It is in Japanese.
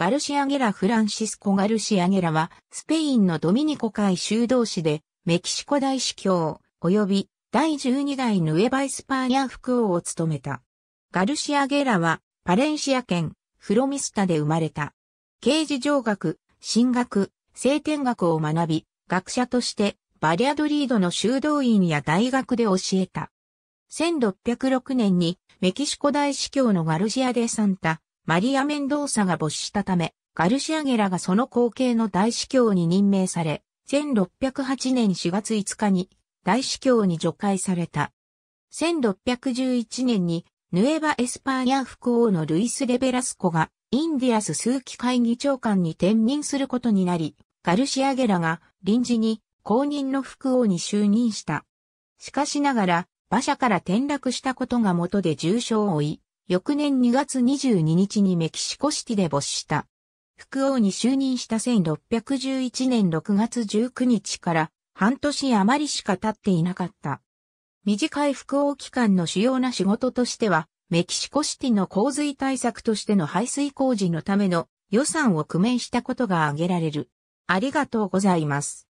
ガルシアゲラ・フランシスコ・ガルシアゲラは、スペインのドミニコ会修道士で、メキシコ大司教、及び第12代ヌエバイスパーニャ副王を務めた。ガルシアゲラは、パレンシア県、フロミスタで生まれた。刑事上学、進学、聖典学を学び、学者として、バリアドリードの修道院や大学で教えた。1606年にメキシコ大司教のガルシア・デ・サンタ、マリア・メンドーサが没したため、ガルシアゲラがその後継の大司教に任命され、1608年4月5日に大司教に除会された。1611年にヌエバ・エスパーニャ副王のルイス・レベラスコがインディアス数機会議長官に転任することになり、ガルシアゲラが臨時に公認の副王に就任した。しかしながら馬車から転落したことが元で重傷を負い、翌年2月22日にメキシコシティで没した。副王に就任した1611年6月19日から半年余りしか経っていなかった。短い副王期間の主要な仕事としては、メキシコシティの洪水対策としての排水工事のための予算を工面したことが挙げられる。ありがとうございます。